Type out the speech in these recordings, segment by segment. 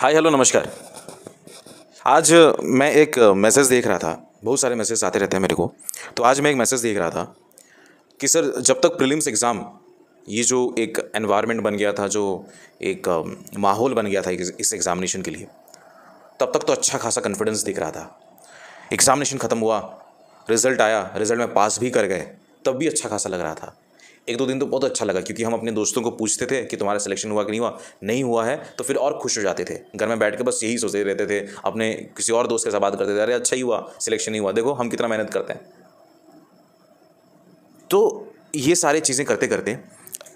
hi hello नमस्कार आज मैं एक मैसेज देख रहा था बहुत सारे मैसेज आते रहते हैं मेरे को तो आज मैं एक मैसेज देख रहा था कि सर जब तक प्रीलिम्स एग्ज़ाम ये जो एक एनवायरनमेंट बन गया था जो एक माहौल बन गया था इस एग्ज़ामिनेशन के लिए तब तक तो अच्छा खासा कॉन्फिडेंस दिख रहा था एग्ज़ामिनेशन ख़त्म हुआ रिज़ल्ट आया रिज़ल्ट में पास भी कर गए तब भी अच्छा खासा लग रहा था एक दो दिन तो बहुत अच्छा लगा क्योंकि हम अपने दोस्तों को पूछते थे कि तुम्हारा सिलेक्शन हुआ कि नहीं हुआ नहीं हुआ है तो फिर और खुश हो जाते थे घर में बैठ के बस यही सोचते रहते थे अपने किसी और दोस्त के साथ बात करते थे अरे अच्छा ही हुआ सिलेक्शन नहीं हुआ देखो हम कितना मेहनत करते हैं तो ये सारी चीज़ें करते करते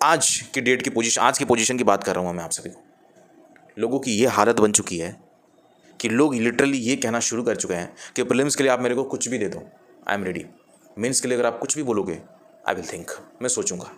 आज की डेट की पोजिशन आज की पोजिशन की बात कर रहा हूँ मैं आप सभी को लोगों की ये हालत बन चुकी है कि लोग लिटरली ये कहना शुरू कर चुके हैं कि प्रिलिम्स के लिए आप मेरे को कुछ भी दे दो आई एम रेडी मीन्स के लिए अगर आप कुछ भी बोलोगे आई विल थिंक मैं सोचूंगा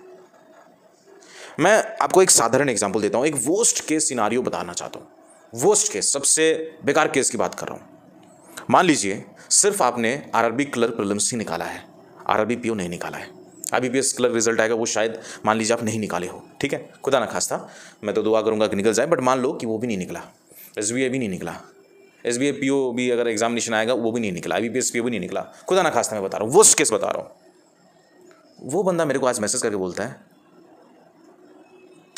मैं आपको एक साधारण एग्जाम्पल देता हूँ एक वोस्ट केस सिनारियो बताना चाहता हूँ वोस्ट केस सबसे बेकार केस की बात कर रहा हूँ मान लीजिए सिर्फ आपने आरआरबी क्लर्क प्रलम्स ही निकाला है आरआरबी पीओ नहीं निकाला है अभी एस क्लर्क रिजल्ट आएगा वो शायद मान लीजिए आप नहीं निकाले हो ठीक है खुदा ना खास्ता मैं तो दुआ करूँगा कि निकल जाए बट मान लो कि वो भी नहीं निकला एस भी नहीं निकला एस बी भी अगर एग्जामिनेशन आएगा वो भी नहीं निकला आई बी भी नहीं निकला खुदा ना खास्ता मैं बता रहा हूँ वोस्ट केस बता रहा हूँ वो बंदा मेरे को आज मैसेज करके बोलता है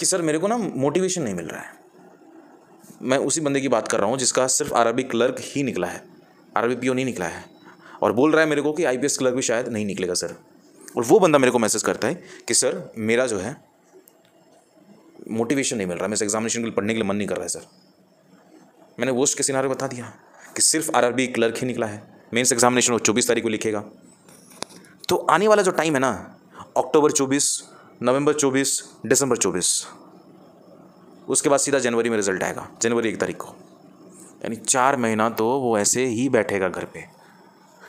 कि सर मेरे को ना मोटिवेशन नहीं मिल रहा है मैं उसी बंदे की बात कर रहा हूँ जिसका सिर्फ अरबी क्लर्क ही निकला है पी ओ नहीं निकला है और बोल रहा है मेरे को कि एस क्लर्क भी शायद नहीं निकलेगा सर और वो बंदा मेरे को मैसेज करता है कि सर मेरा जो है मोटिवेशन नहीं मिल रहा मेरे एग्जामिनेशन के लिए पढ़ने के लिए मन नहीं कर रहा है सर मैंने वोस्ट के सिनारे बता दिया कि सिर्फ अरबी क्लर्क ही निकला है मेन्स एग्जामिनेशन वो चौबीस तारीख को लिखेगा तो आने वाला जो टाइम है ना अक्टूबर चौबीस नवंबर चौबीस दिसंबर चौबीस उसके बाद सीधा जनवरी में रिजल्ट आएगा जनवरी एक तारीख को यानी चार महीना तो वो ऐसे ही बैठेगा घर पे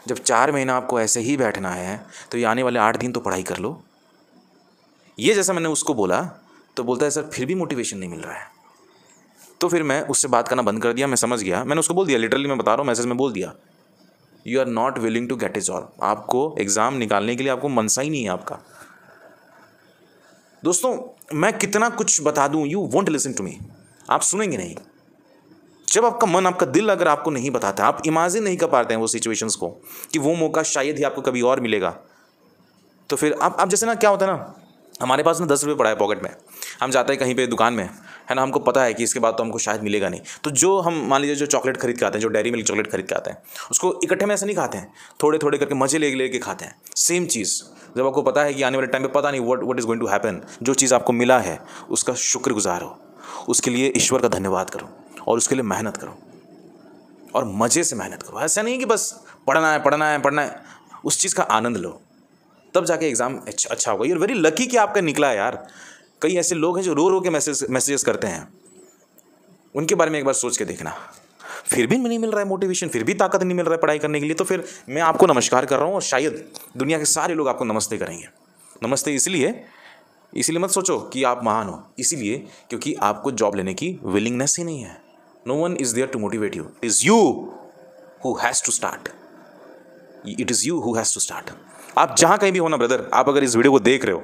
जब चार महीना आपको ऐसे ही बैठना है तो ये आने वाले आठ दिन तो पढ़ाई कर लो ये जैसा मैंने उसको बोला तो बोलता है सर फिर भी मोटिवेशन नहीं मिल रहा है तो फिर मैं उससे बात करना बंद कर दिया मैं समझ गया मैंने उसको बोल दिया लिटरली मैं बता रहा हूँ मैसेज में बोल दिया you are not willing to get is all आपको एग्ज़ाम निकालने के लिए आपको मनसा ही नहीं है आपका दोस्तों मैं कितना कुछ बता दूं you want listen to me आप सुनेंगे नहीं जब आपका मन आपका दिल अगर आपको नहीं बताता आप इमेजिन नहीं कर पाते हैं वो सिचुएशंस को कि वो मौका शायद ही आपको कभी और मिलेगा तो फिर आप आप जैसे ना क्या होता है ना हमारे पास ना दस रुपये पड़ा है पॉकेट में हम जाते हैं कहीं पे दुकान में है ना हमको पता है कि इसके बाद तो हमको शायद मिलेगा नहीं तो जो हम मान लीजिए जो चॉकलेट खरीद के आते हैं जो डेयरी मिल्क चॉकलेट खरीद के आते हैं उसको इकट्ठे में ऐसे नहीं खाते हैं थोड़े थोड़े करके मजे ले लेके खाते हैं सेम चीज़ जब आपको पता है कि आने वाले टाइम पर पता नहीं what what is going to happen जो चीज़ आपको मिला है उसका शुक्रगुजार हो उसके लिए ईश्वर का धन्यवाद करो और उसके लिए मेहनत करो और मज़े से मेहनत करो ऐसा नहीं कि बस पढ़ना है पढ़ना है पढ़ना है उस चीज़ का आनंद लो तब जाके एग्ज़ाम अच्छा होगा यू आर वेरी लकी कि आपका निकला यार कई ऐसे लोग हैं जो रो रो के मैसेज मैसेजेस करते हैं उनके बारे में एक बार सोच के देखना फिर भी नहीं मिल रहा है मोटिवेशन फिर भी ताकत नहीं मिल रहा है पढ़ाई करने के लिए तो फिर मैं आपको नमस्कार कर रहा हूँ और शायद दुनिया के सारे लोग आपको नमस्ते करेंगे नमस्ते इसलिए इसलिए मत सोचो कि आप महान हो इसीलिए क्योंकि आपको जॉब लेने की विलिंगनेस ही नहीं है no one is there to motivate you it is you who has to start it is you who has to start आप जहाँ कहीं भी हो ना ब्रदर आप अगर इस वीडियो को देख रहे हो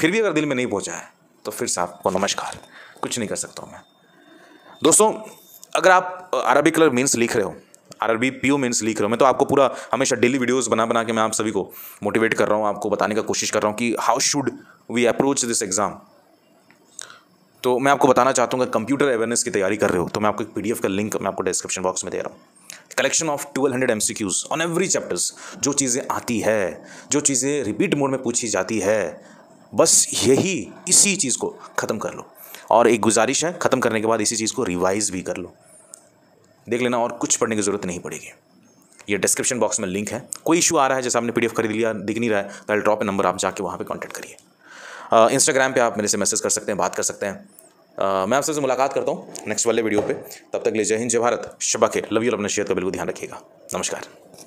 फिर भी अगर दिल में नहीं पहुंचा है तो फिर से आपको नमस्कार कुछ नहीं कर सकता हूं मैं दोस्तों अगर आप अरबी कलर मीन्स लिख रहे हो अरबी पी ओ मीन्स लिख रहे हो मैं तो आपको पूरा हमेशा डेली वीडियोस बना बना के मैं आप सभी को मोटिवेट कर रहा हूँ आपको बताने का कोशिश कर रहा हूँ कि how should we approach this exam तो मैं आपको बताना चाहता हूँ कंप्यूटर अवेयरनेस की तैयारी कर रहे हो तो मैं आपको एक पीडीएफ का लिंक मैं आपको डिस्क्रिप्शन बॉक्स में दे रहा हूँ collection of twelve hundred M C Qs on every chapters जो चीज़ें आती है जो चीज़ें रिपीट मोड में पूछी जाती है बस यही इसी चीज़ को ख़त्म कर लो और एक गुजारिश है ख़त्म करने के बाद इसी चीज़ को रिवाइज़ भी कर लो देख लेना और कुछ पढ़ने की ज़रूरत नहीं पड़ेगी ये डिस्क्रिप्शन बॉक्स में लिंक है कोई इशू आ रहा है जैसे आपने पीडीएफ खरीद लिया दिख नहीं रहा है तो ड्रॉप नंबर आप जाके वहाँ पे कांटेक्ट करिए इंस्टाग्राम पे आप मेरे से मैसेज कर सकते हैं बात कर सकते हैं uh, मैं आपसे से मुलाकात करता हूँ नेक्स्ट वाले वीडियो पे तब तक ले जय हिंद जय भारत शबा के लव यू अपने शेयर का बिल्कुल ध्यान रखिएगा नमस्कार